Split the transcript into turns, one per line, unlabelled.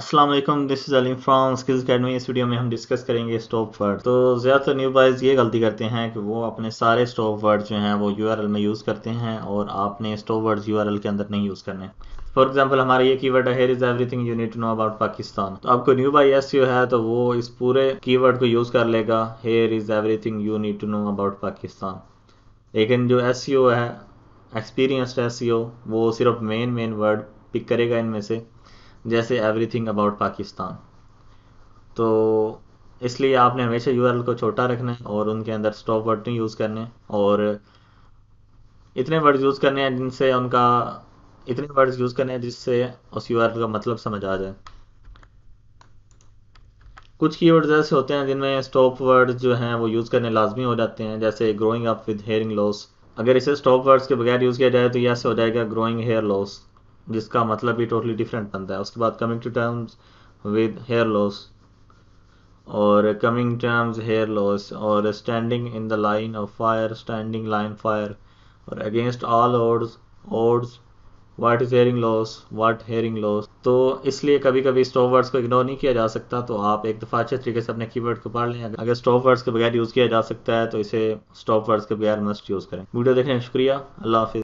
अस्सलाम वालेकुम this is Aleem from skills academy इस वीडियो में हम डिस्कस करेंगे स्टॉप वर्ड तो ज़्यादातर न्यू बाइज ये गलती करते हैं कि वो अपने सारे स्टॉप वर्ड जो हैं वो यूआरएल में यूज़ करते हैं और आपने स्टॉप वर्ड्स यूआरएल के अंदर नहीं यूज़ करने फॉर एग्जाम्पल हमारा ये कीवर्ड है is everything you need to know about Pakistan तो आपको न्यू बाई एस है तो वो इस पूरे कीवर्ड को यूज़ कर लेगा here is everything you need to know about Pakistan लेकिन जो एस है एक्सपीरियंसड एस वो सिर्फ मेन मेन वर्ड पिक करेगा इनमें से जैसे एवरीथिंग अबाउट पाकिस्तान तो इसलिए आपने हमेशा यू को छोटा रखना है और उनके अंदर स्टॉप वर्ड नहीं यूज़ करने और इतने वर्ड यूज़ करने हैं जिनसे उनका इतने वर्ड्स यूज़ करने हैं जिससे उस यू का मतलब समझ आ जाए कुछ की वर्ड ऐसे होते हैं जिनमें स्टॉप वर्ड जो हैं वो यूज़ करने लाजमी हो जाते हैं जैसे growing up with hearing loss अगर इसे स्टॉप वर्ड्स के बगैर यूज़ किया जाए तो यह ऐसे हो जाएगा ग्रोइंग हेयर लॉस जिसका मतलब ही टोटली डिफरेंट बनता है उसके बाद coming to terms with hair loss और कमिंग टर्म्स हेयर लॉस और standing in the line of fire standing line fire और against all odds odds what is hearing loss what hearing loss तो इसलिए कभी कभी स्टॉप वर्ड्स को ignore नहीं किया जा सकता तो आप एक दफ़ा अच्छे तरीके से अपने कीवर्ड को पढ़ लें अगर स्टॉप वर्ड्स के बगैर यूज़ किया जा सकता है तो इसे स्टॉप वर्ड्स के बगैर मस्ट यूज़ करें वीडियो देखने शुक्रिया अल्लाह हाफिज़